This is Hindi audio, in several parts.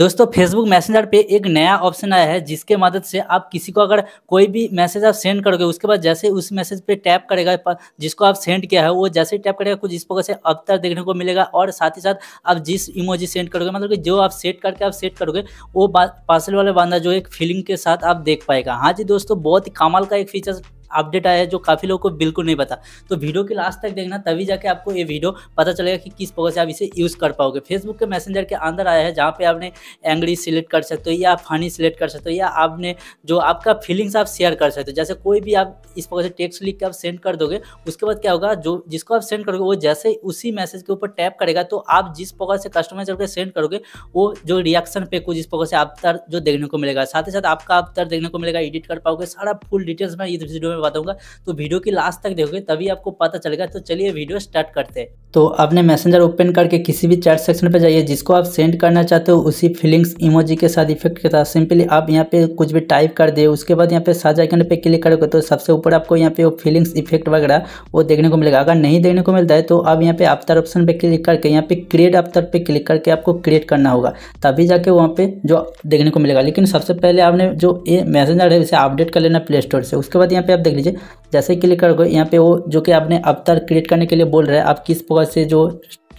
दोस्तों फेसबुक मैसेंजर पे एक नया ऑप्शन आया है जिसके मदद से आप किसी को अगर कोई भी मैसेज आप सेंड करोगे उसके बाद जैसे उस मैसेज पे टैप करेगा जिसको आप सेंड किया है वो जैसे टैप करेगा कुछ इस प्रकार से अवतर देखने को मिलेगा और साथ ही साथ आप जिस इमोजी सेंड करोगे मतलब कि जो आप सेट करके आप सेट करोगे वो पार्सल वाला बंदा जो एक फीलिंग के साथ आप देख पाएगा हाँ जी दोस्तों बहुत ही कमाल का एक फीचर अपडेट आया है जो काफ़ी लोगों को बिल्कुल नहीं पता तो वीडियो के लास्ट तक देखना तभी जाके आपको ये वीडियो पता चलेगा कि किस प्रकार से आप इसे यूज़ कर पाओगे फेसबुक के मैसेंजर के अंदर आया है जहाँ पे आपने एंग्री सिलेक्ट कर सकते हो या फनी सिलेक्ट कर सकते हो या आपने जो आपका फीलिंग्स आप शेयर कर सकते हो जैसे कोई भी आप इस प्रकार से टेक्स्ट लिख के आप सेंड कर दोगे उसके बाद क्या होगा जो जिसको आप सेंड करोगे वो जैसे उसी मैसेज के ऊपर टैप करेगा तो आप जिस प्रकार से कस्टमर करके सेंड करोगे वो जो रिएक्शन पे कुछ इस प्रकार से तर जो देखने को मिलेगा साथ ही साथ आपका तर देखने को मिलेगा एडिट कर पाओगे सारा फुल डिटेल्स मैं इस वीडियो में में बताऊंगा तो वीडियो की लास्ट तक देखोगे तभी आपको पता चलेगा तो चलिए वीडियो स्टार्ट करते हैं तो अपने मैसेंजर ओपन करके किसी भी चैट सेक्शन पर जाइए जिसको आप सेंड करना चाहते हो उसी फीलिंग्स इमोजी के साथ इफेक्ट के साथ सिंपली आप यहाँ पे कुछ भी टाइप कर दे उसके बाद यहाँ पे साज आइकन पे क्लिक करोगे तो सबसे ऊपर आपको यहाँ पे फीलिंग्स इफेक्ट वगैरह वो देखने को मिलेगा अगर नहीं देखने को मिलता है तो आप यहाँ पे आफ्तर ऑप्शन पर क्लिक करके यहाँ पे क्रिएट आफ्तर पर क्लिक करके आपको क्रिएट करना होगा तभी जाके वहाँ पे जो देखने को मिलेगा लेकिन सबसे पहले आपने जो ये मैसेंजर है उसे अपडेट कर लेना प्ले स्टोर से उसके बाद यहाँ पे आप देख लीजिए जैसे क्लिक करोगे यहाँ पे वो जो कि आपने अवतार क्रिएट करने के लिए बोल रहा है आप किस प्रकार से जो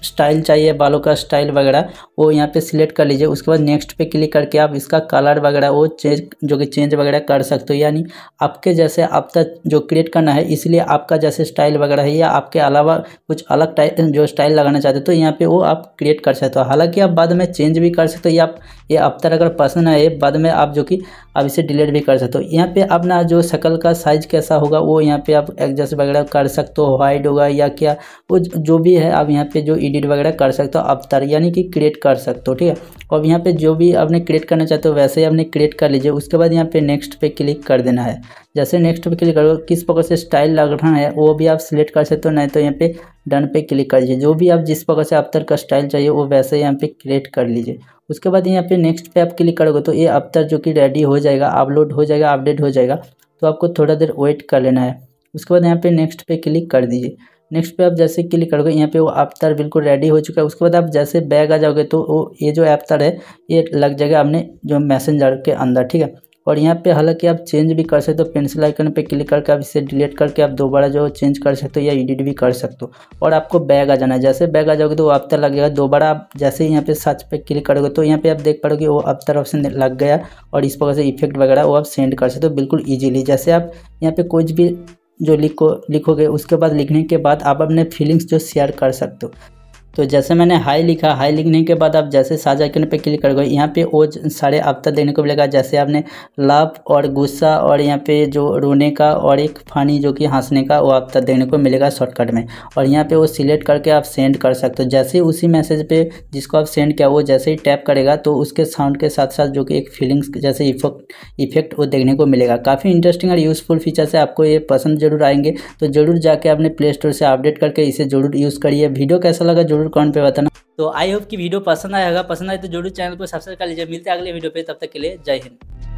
स्टाइल चाहिए बालों का स्टाइल वगैरह वो यहाँ पे सिलेक्ट कर लीजिए उसके बाद नेक्स्ट पे क्लिक करके आप इसका कलर वगैरह वो चेंज जो कि चेंज वगैरह कर सकते हो यानी आपके जैसे तक जो क्रिएट करना है इसलिए आपका जैसे स्टाइल वगैरह है या आपके अलावा कुछ अलग टाइप जो स्टाइल लगाना चाहते हो तो यहाँ पर वो आप क्रिएट कर सकते हो हालाँकि आप बाद में चेंज भी कर सकते हो या आप ये अब तक अगर पसंद है बाद में आप जो कि आप इसे डिलीट भी कर सकते हो यहाँ पर आप ना जो शक्ल का साइज कैसा होगा वो यहाँ पर आप एडजस्ट वगैरह कर सकते हो वाइड होगा या क्या वो जो भी है आप यहाँ पर जो एडिट वगैरह कर सकते हो अवतार यानी कि क्रिएट कर सकते हो ठीक है अब यहाँ पे जो भी आपने क्रिएट करना चाहते हो वैसे ही आपने क्रिएट कर लीजिए उसके बाद यहाँ पे नेक्स्ट पे क्लिक कर देना है जैसे नेक्स्ट पे क्लिक करोगे किस प्रकार से स्टाइल लग रहा है वो भी आप सिलेक्ट कर सकते हो नहीं तो यहाँ पे डन पे क्लिक कर लीजिए जो भी आप जिस प्रकार से अवतर का स्टाइल चाहिए वो वैसे यहाँ पे क्रिएट कर लीजिए उसके बाद यहाँ पे नेक्स्ट पे आप क्लिक करोगे तो ये अवतर जो कि रेडी हो जाएगा अपलोड हो जाएगा अपडेट हो जाएगा तो आपको थोड़ा देर वेट कर लेना है उसके बाद यहाँ पे नेक्स्ट पे क्लिक कर दीजिए नेक्स्ट पे आप जैसे क्लिक करोगे यहाँ पे वो तार बिल्कुल रेडी हो चुका है उसके बाद आप जैसे बैग आ जाओगे तो वो ये जो अवतार है ये लग जाएगा आपने जो मैसेंजर के अंदर ठीक है और यहाँ पे हालांकि आप चेंज भी कर सकते हो पेंसिल आइकन पे क्लिक करके आप इसे डिलीट करके आप दोबारा जो चेंज कर सकते हो या एडिट भी कर सकते हो और आपको बैग आ जाना है जैसे बैग आ जाओगे तो वो अवतार लग जाएगा दोबारा आप जैसे यहाँ पे सर्च पे क्लिक करोगे तो यहाँ पे आप देख पाओगे वो अवतार ऑप्शन लग गया और इस प्रकार से इफेक्ट वगैरह वो आप सेंड कर सकते हो बिल्कुल ईजिली जैसे आप यहाँ पे कुछ भी जो लिखो लिखोगे उसके बाद लिखने के बाद आप अपने फीलिंग्स जो शेयर कर सकते हो तो जैसे मैंने हाई लिखा हाई लिखने के बाद आप जैसे साझा आइकन पे क्लिक करोगे यहाँ पे वो सारे आपता देखने को मिलेगा जैसे आपने लाभ और गुस्सा और यहाँ पे जो रोने का और एक फानी जो कि हंसने का वो आपता देखने को मिलेगा शॉर्टकट में और यहाँ पे वो सिलेक्ट करके आप सेंड कर सकते हो जैसे उसी मैसेज पे जिसको आप सेंड किया वो जैसे ही टैप करेगा तो उसके साउंड के साथ साथ जो कि एक फीलिंग्स जैसे इफेक्ट इफेक्ट वो देखने को मिलेगा काफ़ी इंटरेस्टिंग और यूज़फुल फीचर्स है आपको ये पसंद जरूर आएंगे तो जरूर जाके आपने प्ले स्टोर से अपडेट करके इसे जरूर यूज़ करिए वीडियो कैसा लगा जरूर जरूर कमेंट पे बताना तो आई होप कि वीडियो पसंद आएगा पसंद आए तो जरूर चैनल को सब्सक्राइब कर लीजिए मिलते हैं अगले वीडियो पे तब तक के लिए जय हिंद